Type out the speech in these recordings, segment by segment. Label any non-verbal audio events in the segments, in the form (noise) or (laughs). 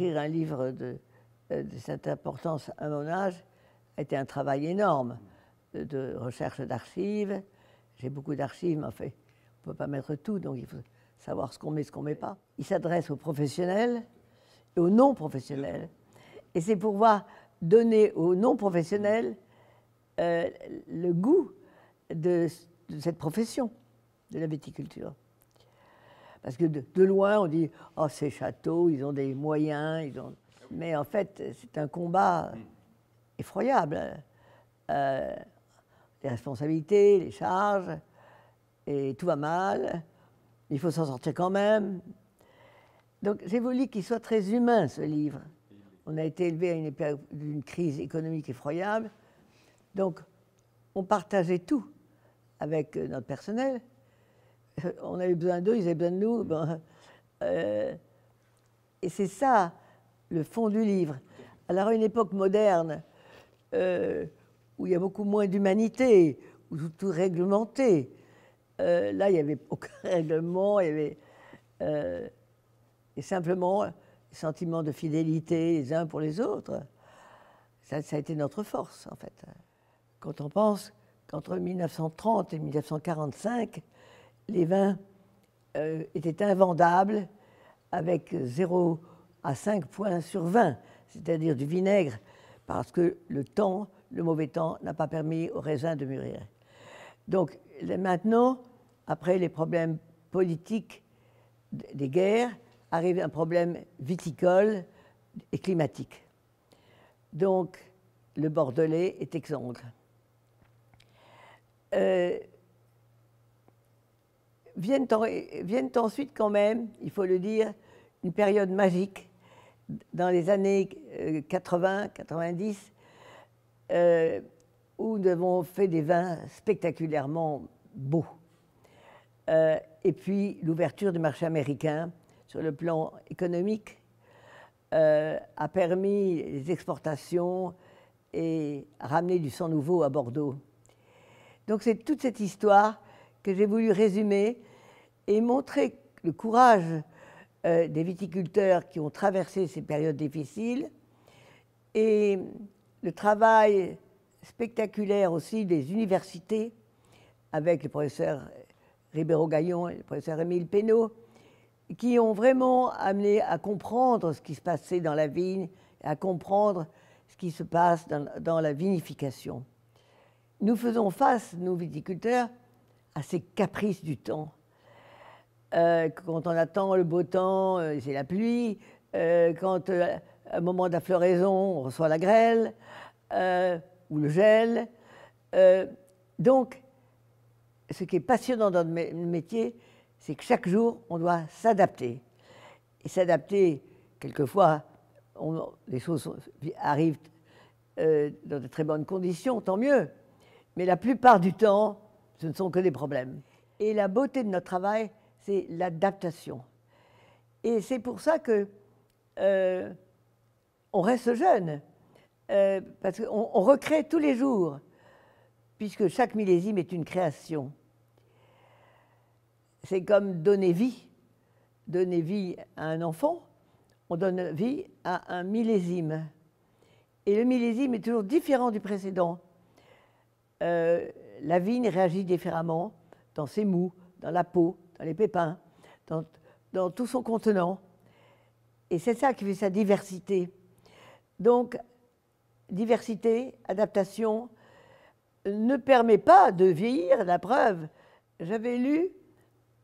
écrire un livre euh, de, cette importance à mon âge a été un travail énorme de, recherche d'archives. J'ai beaucoup d'archives, mais en fait, on ne peut pas mettre tout, donc il faut savoir ce qu'on met, ce qu'on ne met pas. Il s'adresse aux professionnels et aux non-professionnels. Et c'est pour voir donner aux non-professionnels euh, le goût de, de cette profession de la viticulture. Parce que de, loin, on dit Oh, ces châteaux, ils ont des moyens. Ils ont... Mais en fait, c'est un combat effroyable. Hein. Euh, les responsabilités, les charges, et tout va mal. Il faut s'en sortir quand même. Donc, j'ai voulu qu'il soit très humain, ce livre. On a été élevé à une, une crise économique effroyable. Donc, on partageait tout avec euh, notre personnel. Euh, on avait besoin d'eux, ils avaient besoin de nous. Euh, euh, et c'est ça le fond du livre. Alors à une époque moderne où il y a beaucoup moins d'humanité, où tout, est réglementé, là il n'y avait aucun (laughs) règlement, il y avait et simplement le sentiment de fidélité les uns pour les autres. ça a été notre force en fait. Quand on pense qu'entre 1930 et 1945, les vins euh, étaient invendables avec 0 à 5 points sur 20, c'est-à-dire du vinaigre, parce que le temps, le mauvais temps, n'a pas permis aux raisins de mûrir. Donc maintenant, après les problèmes politiques des guerres, arrive un problème viticole et climatique. Donc le Bordelais est exsangue viennent, ensuite quand même, il faut le dire, une période magique dans les années 80-90 euh, euh, où nous avons fait des vins spectaculairement beaux. Euh, et puis l'ouverture du marché américain sur le plan économique a permis les exportations et a ramené du sang nouveau à Bordeaux. Donc c'est toute cette histoire que j'ai voulu résumer et montrer le courage euh, des viticulteurs qui ont traversé ces périodes difficiles et le travail spectaculaire aussi des universités avec le professeur Ribeiro Gaillon et le professeur Émile Pénaud qui ont vraiment amené à comprendre ce qui se passait dans la vigne, à comprendre ce qui se passe dans, dans la vinification. Nous faisons face, nous viticulteurs, à ces caprices du temps euh, quand on attend le beau temps, euh, c'est la pluie. Euh, quand, euh, un moment de on reçoit la grêle ou le gel. donc, ce qui est passionnant dans le métier, c'est que chaque jour, on doit s'adapter. Et s'adapter, quelquefois, les choses arrivent dans de très bonnes conditions, tant mieux. Mais la plupart du temps, ce ne sont que des problèmes. Et la beauté de notre travail, c'est l'adaptation. Et c'est pour ça que euh, on reste jeune, euh, parce qu'on recrée tous les jours, puisque chaque millésime est une création. C'est comme donner vie, donner vie à un enfant, on donne vie à un millésime. Et le millésime est toujours différent du précédent. Euh, la vigne réagit différemment dans ses mous, dans la peau, dans les pépins, dans, tout son contenant. Et c'est ça qui fait sa diversité. Donc, diversité, adaptation, ne permet pas de vieillir, la preuve. J'avais lu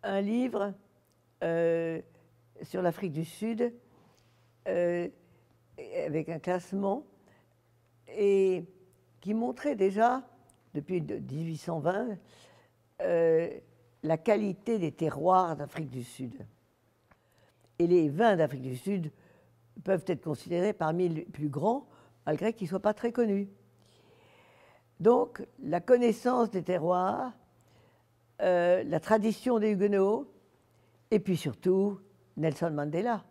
un livre euh, sur l'Afrique du Sud euh, avec un classement et qui montrait déjà, depuis 1820, la qualité des terroirs d'Afrique du Sud. Et les vins d'Afrique du Sud peuvent être considérés parmi les plus grands, malgré qu'ils ne soient pas très connus. Donc, la connaissance des terroirs, euh, la tradition des Huguenots, et puis surtout Nelson Mandela.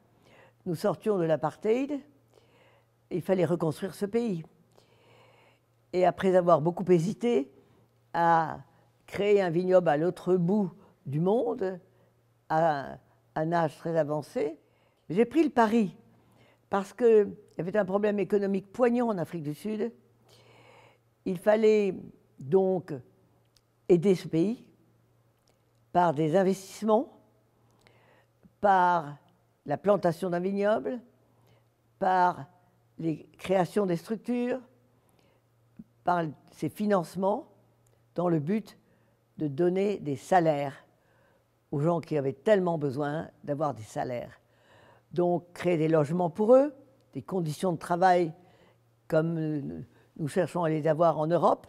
Nous sortions de l'apartheid, il fallait reconstruire ce pays. Et après avoir beaucoup hésité à créer un vignoble à l'autre bout du monde, à un âge très avancé, j'ai pris le pari parce qu'il y avait un problème économique poignant en Afrique du Sud. Il fallait donc aider ce pays par des investissements, par la plantation d'un vignoble, par les créations des structures, par ces financements, dans le but de donner des salaires aux gens qui avaient tellement besoin d'avoir des salaires. Donc créer des logements pour eux, des conditions de travail comme nous cherchons à les avoir en Europe.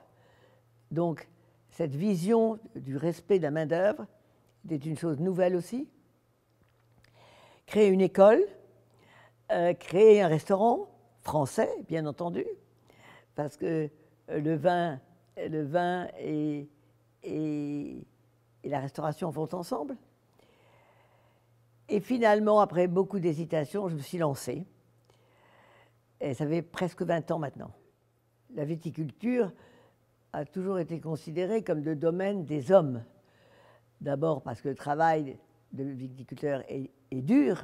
Donc cette vision du respect de la main-d'œuvre est une chose nouvelle aussi. Créer une école, euh, créer un restaurant français, bien entendu, parce que le vin, le vin et et, la restauration vont ensemble. Et finalement, après beaucoup d'hésitations, je me suis lancée. Et ça fait presque 20 ans maintenant. La viticulture a toujours été considérée comme le domaine des hommes. D'abord parce que le travail de viticulteur est, dur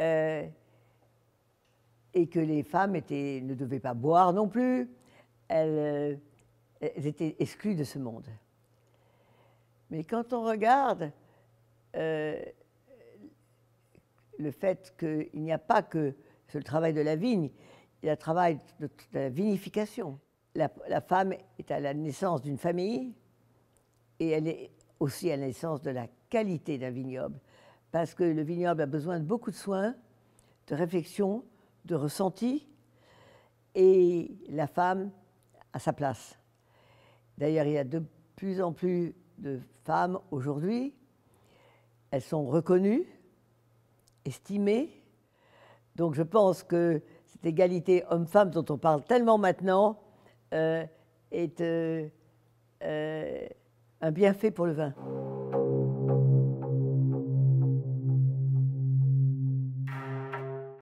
euh, et que les femmes étaient, ne devaient pas boire non plus. Elles, euh, elles étaient exclues de ce monde. Mais quand on regarde euh, le fait qu'il n'y a pas que le travail de la vigne, il y a le travail de, la vinification. La, la, femme est à la naissance d'une famille et elle est aussi à la naissance de la qualité d'un vignoble. Parce que le vignoble a besoin de beaucoup de soins, de réflexion, de ressenti. Et la femme a sa place. D'ailleurs, il y a de plus en plus de femmes aujourd'hui. Elles sont reconnues, estimées. Donc je pense que cette égalité homme-femme dont on parle tellement maintenant euh, est euh, euh, un bienfait pour le vin.